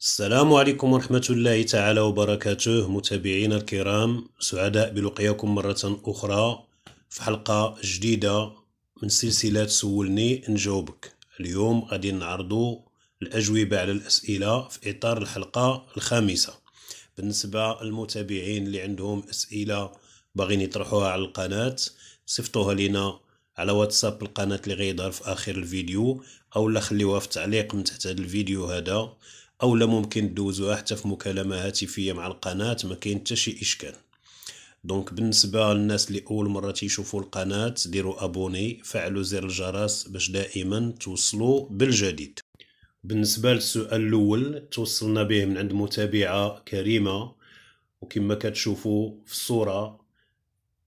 السلام عليكم ورحمة الله تعالى وبركاته متابعينا الكرام سعداء بلقياكم مرة أخرى في حلقة جديدة من سلسلة سولني نجاوبك اليوم غادي نعرضوا الأجوبة على الأسئلة في إطار الحلقة الخامسة بالنسبة للمتابعين اللي عندهم أسئلة باغيين يطرحوها على القناة صيفطوها لنا على واتساب القناة اللي غيظهر في آخر الفيديو أو لا خليوها في تعليق من تحت هذا الفيديو هذا او لا ممكن دوزوها حتى في مكالمه هاتفيه مع القناه ما كاين حتى شي اشكال دونك بالنسبه للناس اللي اول مره تيشوفوا القناه ديروا ابوني فعلوا زر الجرس باش دائما توصلوا بالجديد بالنسبه للسؤال الاول توصلنا به من عند متابعه كريمه وكما كتشوفوا في الصوره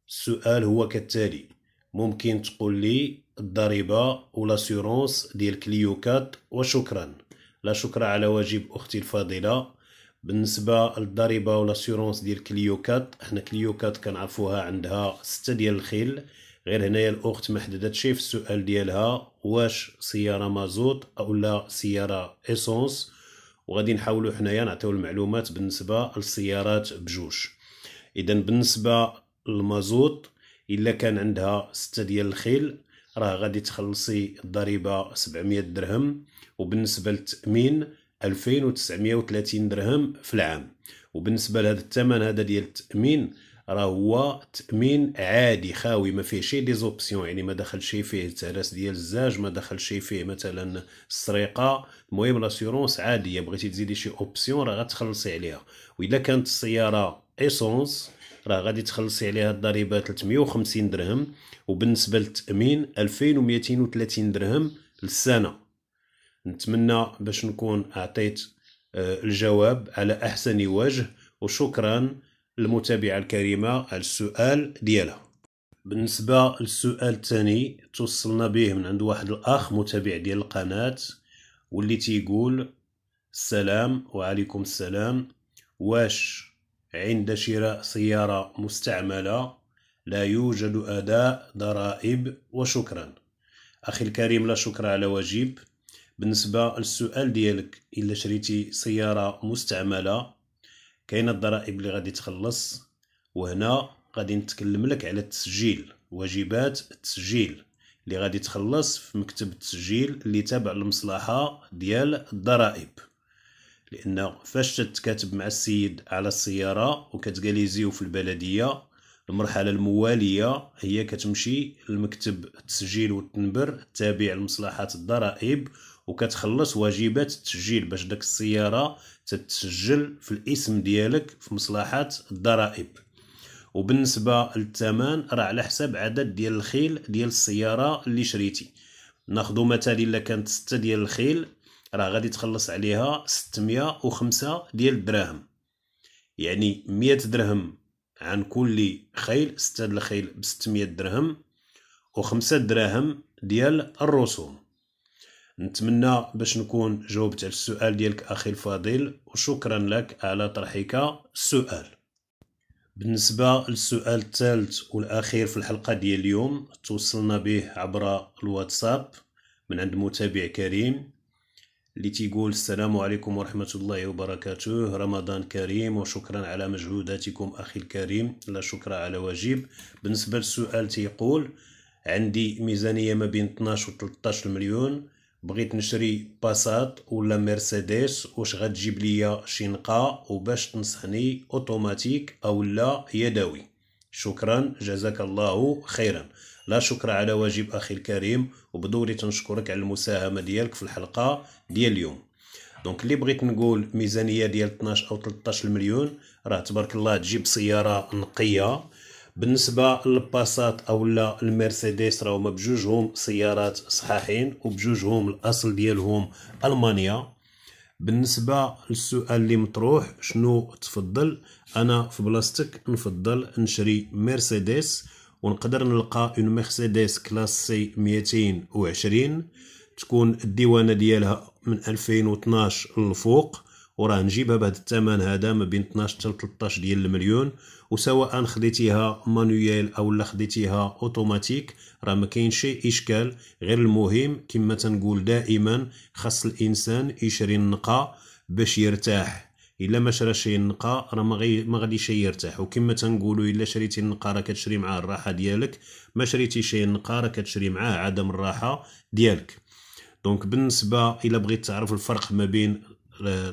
السؤال هو كالتالي ممكن تقول لي الضريبه ولا سيرونس ديال كليوكات وشكرا لا شكر على واجب اختي الفاضله بالنسبه للضريبه والاسيورونس ديال كليوكات حنا كليوكات كنعرفوها عندها ستة ديال الخيل غير هنايا الاخت ما حددتش في السؤال ديالها واش سياره مازوت او لا سياره ايسونس وغادي نحاولوا حنايا نعطيو المعلومات بالنسبه للسيارات بجوج اذا بالنسبه للمازوت الا كان عندها ستة ديال الخيل راه غادي تخلصي الضريبه 700 درهم وبالنسبه للتامين 2930 درهم في العام وبالنسبه لهذا الثمن هذا ديال التامين راه هو تامين عادي خاوي ما فيه شي دي زوبسيون يعني ما دخلش فيه التراس ديال الزاج ما دخلش فيه مثلا السرقه المهم لاسيورونس عاديه بغيتي تزيدي شي اوبسيون راه غتخلصي عليها واذا كانت السياره ايسونس راه غادي تخلصي عليها الضريبه 350 درهم وبالنسبه للتامين 2230 درهم للسنه نتمنى باش نكون اعطيت آه، الجواب على احسن وجه وشكرا للمتابعه الكريمه على السؤال ديالها بالنسبه للسؤال الثاني توصلنا به من عند واحد الاخ متابع ديال القناه واللي تيقول السلام وعليكم السلام واش عند شراء سيارة مستعملة لا يوجد أداء ضرائب وشكرا أخي الكريم لا شكر على واجب بالنسبة للسؤال ديالك إلا شريتي سيارة مستعملة كاينة الضرائب اللي غادي تخلص وهنا غادي نتكلم لك على التسجيل واجبات التسجيل اللي غادي تخلص في مكتب التسجيل اللي تابع للمصلحة ديال الضرائب لان فاش تتكاتب مع السيد على السياره وكتجاليزيو في البلديه المرحله المواليه هي كتمشي لمكتب التسجيل والتنبر التابع لمصلحه الضرائب وكتخلص واجبات التسجيل باش داك السياره تتسجل في الاسم ديالك في مصلحه الضرائب وبالنسبه للثمن راه على حساب عدد ديال الخيل ديال السياره اللي شريتي ناخذ مثلا الا كانت 6 ديال الخيل راه غادي تخلص عليها 605 ديال الدراهم يعني 100 درهم عن كل خيل ستة الخيل ب 600 درهم وخمسة دراهم ديال الرسوم نتمنى باش نكون جاوبت على السؤال ديالك اخي الفاضل وشكرا لك على طرحك السؤال بالنسبة للسؤال الثالث والأخير في الحلقة ديال اليوم توصلنا به عبر الواتساب من عند متابع كريم اللي تيقول السلام عليكم ورحمة الله وبركاته رمضان كريم وشكرا على مجهوداتكم أخي الكريم لا شكر على واجب بالنسبة للسؤال تيقول عندي ميزانية ما بين 12 و 13 مليون بغيت نشري باسات ولا مرسيدس واش غتجيب ليا شي نقا وباش تنصحني اوتوماتيك او لا يدوي شكرا جزاك الله خيرا لا شكر على واجب أخي الكريم وبدوري تنشكرك على المساهمة ديالك في الحلقة ديال اليوم دونك اللي بغيت نقول ميزانية ديال 12 أو 13 مليون راه تبارك الله تجيب سيارة نقية بالنسبة للباسات أو لا المرسيدس هما بجوجهم سيارات صحاحين وبجوجهم الأصل ديالهم ألمانيا بالنسبة للسؤال اللي مطروح شنو تفضل أنا في بلاصتك نفضل نشري مرسيدس ونقدر نلقى اون مرسيدس كلاس سي 220 تكون الديوانه ديالها من 2012 للفوق وراه نجيبها بهذا الثمن هذا ما بين 12 حتى 13 ديال المليون وسواء خديتيها مانويل او لا خديتيها اوتوماتيك راه ما كاين شي اشكال غير المهم كما تنقول دائما خاص الانسان يشري النقا باش يرتاح الا ما شرا شي نقا راه ما ما غاديش يرتاح وكما تنقولوا الا شريتي النقا راه كتشري معاه الراحه ديالك ما شريتي شي نقا راه كتشري معاه عدم الراحه ديالك دونك بالنسبه الا بغيت تعرف الفرق ما بين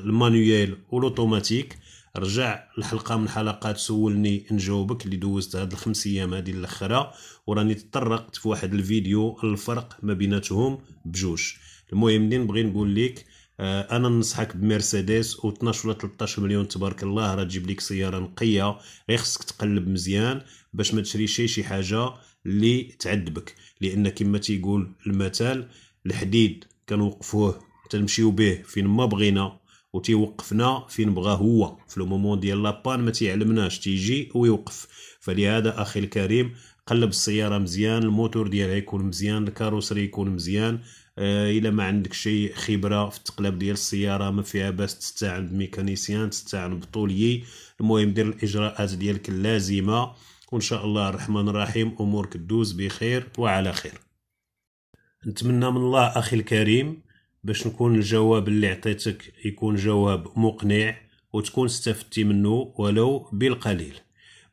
المانويل والاوتوماتيك رجع الحلقه من حلقات سولني نجاوبك اللي دوزت هاد الخمس ايام هادي الاخره وراني تطرقت في واحد الفيديو الفرق ما بيناتهم بجوج المهم اللي نبغي نقول لك آه، انا ننصحك بمرسيدس و12 ولا 13 مليون تبارك الله راه تجيب لك سياره نقيه غير خصك تقلب مزيان باش ما تشريش شي حاجه اللي تعذبك لان كما تيقول المثال الحديد كنوقفوه تنمشيو به فين ما بغينا وتيوقفنا فين بغا هو في المومون ديال لابان ما تيعلمناش تيجي ويوقف فلهذا اخي الكريم قلب السياره مزيان الموتور ديالها يكون مزيان الكاروسري يكون مزيان آه، الا ما عندك شي خبره في التقلاب ديال السياره ما فيها باس تستعن بميكانيسيان تستعن بطوليي المهم دير الاجراءات ديالك اللازمه وان شاء الله الرحمن الرحيم امورك تدوز بخير وعلى خير نتمنى من الله اخي الكريم باش نكون الجواب اللي عطيتك يكون جواب مقنع وتكون استفدتي منه ولو بالقليل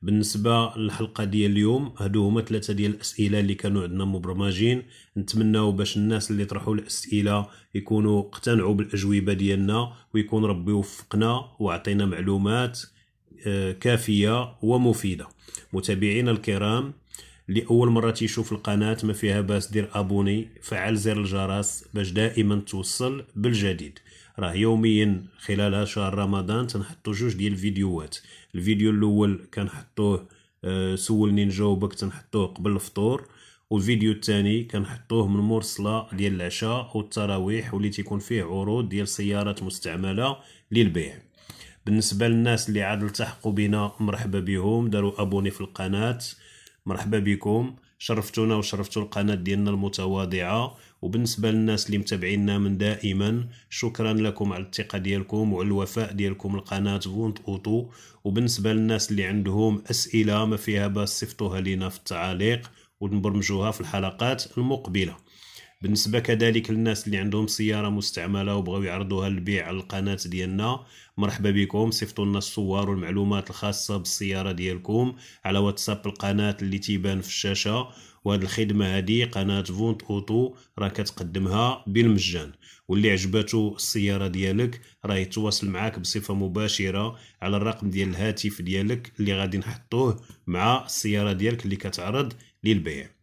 بالنسبه للحلقه ديال اليوم هادو هما ثلاثه ديال الاسئله اللي كانوا عندنا مبرمجين نتمناو باش الناس اللي طرحوا الاسئله يكونوا اقتنعوا بالاجوبه ديالنا ويكون ربي وفقنا واعطينا معلومات آه، كافيه ومفيده متابعينا الكرام لاول مره تيشوف القناه ما فيها باس دير ابوني فعل زر الجرس باش دائما توصل بالجديد راه يوميا خلال شهر رمضان تنحطوا جوج ديال الفيديوهات الفيديو الاول كنحطوه آه، سولني نجاوبك تنحطوه قبل الفطور والفيديو الثاني كنحطوه من مور صلاه ديال العشاء والتراويح التراويح واللي تيكون فيه عروض ديال سيارات مستعمله للبيع بالنسبه للناس اللي عاد التحقوا بنا مرحبا بهم داروا ابوني في القناه مرحبا بكم شرفتونا وشرفتوا القناه ديالنا المتواضعه وبالنسبه للناس اللي متابعينا من دائما شكرا لكم على الثقه ديالكم وعلى الوفاء ديالكم القناة فونت اوتو وبالنسبه للناس اللي عندهم اسئله ما فيها باس صيفطوها لينا في التعاليق ونبرمجوها في الحلقات المقبله بالنسبه كذلك للناس اللي عندهم سياره مستعمله وبغاو يعرضوها للبيع على القناه ديالنا مرحبا بكم صيفطوا لنا الصور والمعلومات الخاصه بالسياره ديالكم على واتساب القناه اللي تيبان في الشاشه وهاد الخدمه هادي قناه فونت اوتو راه كتقدمها بالمجان واللي عجباتو السياره ديالك راه يتواصل معاك بصفه مباشره على الرقم ديال الهاتف ديالك اللي غادي نحطوه مع السياره ديالك اللي كتعرض للبيع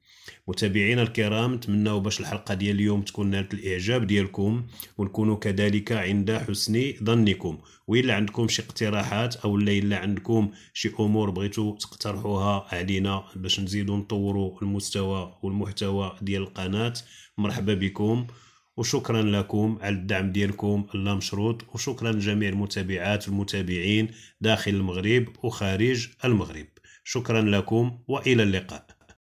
متابعينا الكرام نتمناو باش الحلقه ديال اليوم تكون نالت الاعجاب ديالكم ونكونوا كذلك عند حسن ظنكم وإلا عندكم شي اقتراحات او الا عندكم شي امور بغيتوا تقترحوها علينا باش نزيدوا نطوروا المستوى والمحتوى ديال القناه مرحبا بكم وشكرا لكم على الدعم ديالكم اللامشروط وشكرا لجميع المتابعات والمتابعين داخل المغرب وخارج المغرب شكرا لكم والى اللقاء